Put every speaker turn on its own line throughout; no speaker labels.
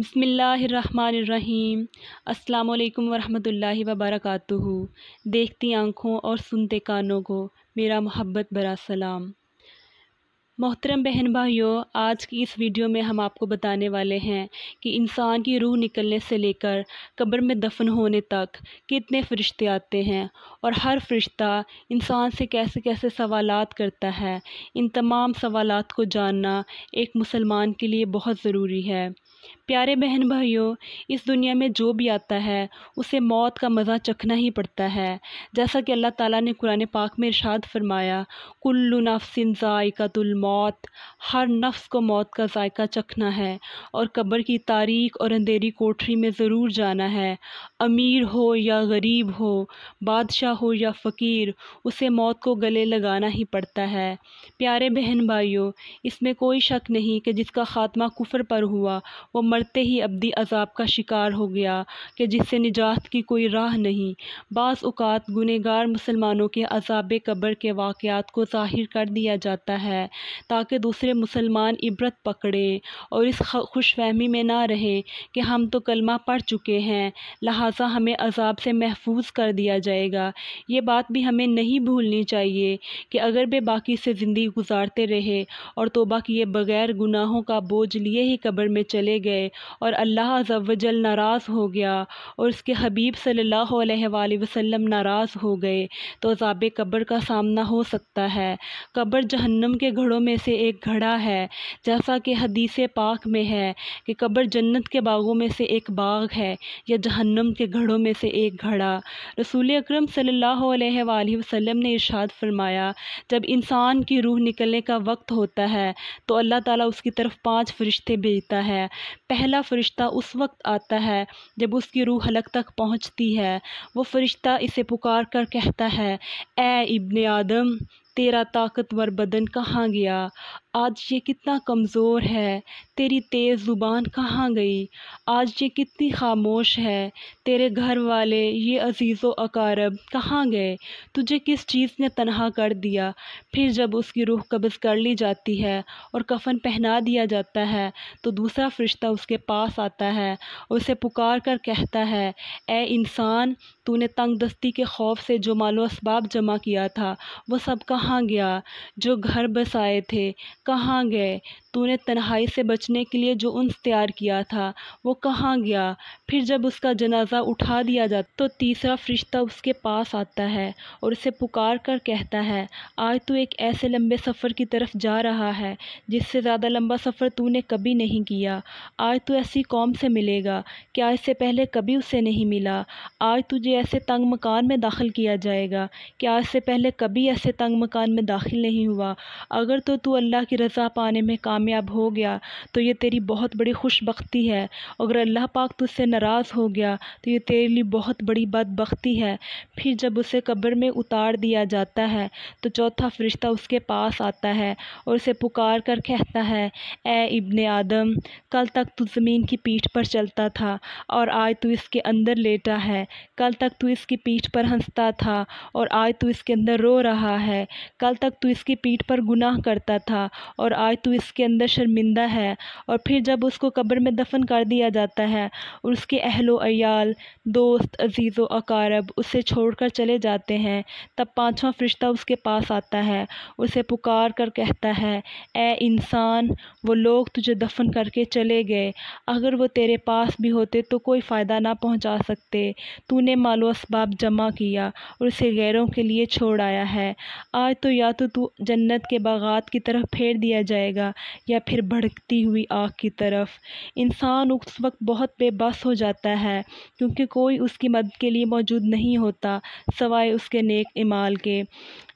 बसमीम् अल्लाम वरहमल वबरक देखती आँखों और सुनते कानों को मेरा मोहब्बत बरा सलाम मोहतरम बहन भाइयों आज की इस वीडियो में हम आपको बताने वाले हैं कि इंसान की रूह निकलने से लेकर कब्र में दफन होने तक कितने फरिश्ते आते हैं और हर फरिश्ता इंसान से कैसे कैसे सवाल करता है इन तमाम सवालात को जानना एक मुसलमान के लिए बहुत ज़रूरी है प्यारे बहन भाइयों इस दुनिया में जो भी आता है उसे मौत का मज़ा चखना ही पड़ता है जैसा कि अल्लाह ताला ने कुरान पाक में इरशाद फरमाया कुल्लु नफसिन ज़ायकतुल मौत हर नफ्स को मौत का जायका चखना है और कब्र की तारीख और अंधेरी कोठरी में ज़रूर जाना है अमीर हो या गरीब हो बादशाह हो या फ़कीर उसे मौत को गले लगाना ही पड़ता है प्यारे बहन भाइयों इसमें कोई शक नहीं कि जिसका ख़ात्मा कुफर पर हुआ वो मरते ही अबदी अजाब का शिकार हो गया कि जिससे निजात की कोई राह नहीं बाज़ अवत गुनहगार मुसलमानों के अजाब कब्र के वाक़ात को ज़ाहिर कर दिया जाता है ताकि दूसरे मुसलमान इबरत पकड़ें और इस खुश फहमी में ना रहें कि हम तो कलमा पढ़ चुके हैं लिहाजा हमें अजाब से महफूज कर दिया जाएगा ये बात भी हमें नहीं भूलनी चाहिए कि अगर वे बाकी से ज़िंदगी गुजारते रहे और तोबा किए बगैर गुनाहों का बोझ लिए ही कब्र में चले गए गए और अल्लाह जवजल नाराज़ हो गया और उसके हबीब सल्ला वसम नाराज़ हो गए तो अजाब कब्र का सामना हो सकता है कब्र जहन्नम के घड़ों में से एक घड़ा है जैसा कि हदीस पाक में है कि कब्र जन्नत के बागों में से एक बाग है या जहन्नम के घड़ों में से एक घड़ा रसूल अक्रम सल्ला अलैहि ने इर्शाद फरमाया जब इंसान की रूह निकलने का वक्त होता है तो अल्लाह ताला उसकी तरफ पांच फरिश्ते भेजता है पहला फ़रिश्ता उस वक्त आता है जब उसकी रूह हलक तक पहुँचती है वो फ़रिश्ता इसे पुकार कर कहता है ए इब्ने आदम तेरा ताकतवर बदन कहाँ गया आज ये कितना कमज़ोर है तेरी तेज़ ज़ुबान कहाँ गई आज ये कितनी खामोश है तेरे घर वाले ये अजीज़ो अकारब कहाँ गए तुझे किस चीज़ ने तनहा कर दिया फिर जब उसकी रूह कब्ज़ कर ली जाती है और कफन पहना दिया जाता है तो दूसरा फरिश्ता उसके पास आता है और उसे पुकार कर कहता है ए इंसान तूने तंग दस्ती के खौफ से जो मालो इसबाब जमा किया था वह सब कहाँ कहाँ गया जो घर बसाए थे कहाँ गए तूने तन्हाई से बचने के लिए जो उन तैयार किया था वो कहाँ गया फिर जब उसका जनाजा उठा दिया जाता तो तीसरा फरिश्ता उसके पास आता है और उसे पुकार कर कहता है आज तू एक ऐसे लंबे सफ़र की तरफ जा रहा है जिससे ज़्यादा लंबा सफ़र तूने कभी नहीं किया आज तू ऐसी कौम से मिलेगा कि आज से पहले कभी उसे नहीं मिला आज तुझे ऐसे तंग मकान में दाखिल किया जाएगा कि आज से पहले कभी ऐसे तंग मकान मकान में दाखिल नहीं हुआ अगर तो तू अल्लाह की रज़ा पाने में कामयाब हो गया तो ये तेरी बहुत बड़ी खुशबख्ती है अगर अल्लाह पाक तुझसे नाराज़ हो गया तो ये तेरे लिए बहुत बड़ी बदबख्ती है फिर जब उसे कब्र में उतार दिया जाता है तो चौथा फरिश्ता उसके पास आता है और उसे पुकार कर कहता है ए इब्न आदम कल तक तू ज़मीन की पीठ पर चलता था और आज तू इसके अंदर लेटा है कल तक तू इसकी पीठ पर हंसता था और आज तू इसके अंदर रो रहा है कल तक तू इसकी पीठ पर गुनाह करता था और आज तू इसके अंदर शर्मिंदा है और फिर जब उसको कब्र में दफन कर दिया जाता है और उसके अहलो अयाल दोस्त अजीज़ अकारब उसे छोड़कर चले जाते हैं तब पाँचवा फरिश्ता उसके पास आता है उसे पुकार कर कहता है ए इंसान वो लोग तुझे दफन करके चले गए अगर वो तेरे पास भी होते तो कोई फ़ायदा ना पहुंचा सकते तूने मालो इसबाब जमा किया और उसे गैरों के लिए छोड़ आया है आ आज तो या तो तू जन्नत के बागात की तरफ फेर दिया जाएगा या फिर भड़कती हुई आग की तरफ इंसान उस वक्त बहुत बेबस हो जाता है क्योंकि कोई उसकी मदद के लिए मौजूद नहीं होता सवाए उसके नेक इमाल के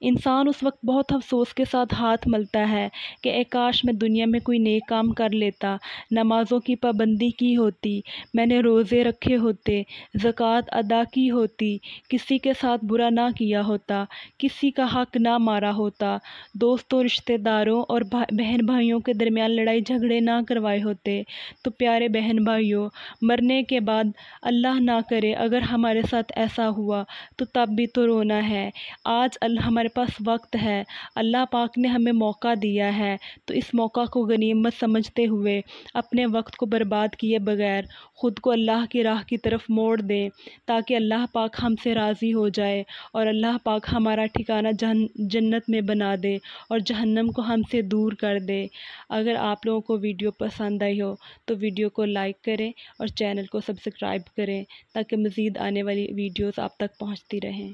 इंसान उस वक्त बहुत अफसोस के साथ हाथ मलता है कि ए काश मैं दुनिया में कोई नेक काम कर लेता नमाज़ों की पाबंदी की होती मैंने रोज़े रखे होते ज़क़़त अदा की होती किसी के साथ बुरा ना किया होता किसी का हक ना मारा होता दोस्तों रिश्तेदारों और बहन भाइयों के दरमियान लड़ाई झगड़े ना करवाए होते तो प्यारे बहन भाइयों मरने के बाद अल्लाह ना करे अगर हमारे साथ ऐसा हुआ तो तब भी तो रोना है आज हमारे पास वक्त है अल्लाह पाक ने हमें मौका दिया है तो इस मौका को गनीमत समझते हुए अपने वक्त को बर्बाद किए बगैर ख़ुद को अल्लाह की राह की तरफ मोड़ दें ताकि अल्लाह पाक हमसे राज़ी हो जाए और अल्लाह पाक हमारा ठिकाना जहन जन्नत में बना दे और जहन्नम को हमसे दूर कर दे अगर आप लोगों को वीडियो पसंद आई हो तो वीडियो को लाइक करें और चैनल को सब्सक्राइब करें ताकि मज़ीद आने वाली वीडियोस आप तक पहुंचती रहें